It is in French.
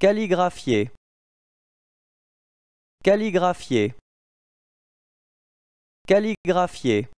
Calligraphier Calligraphier Calligraphier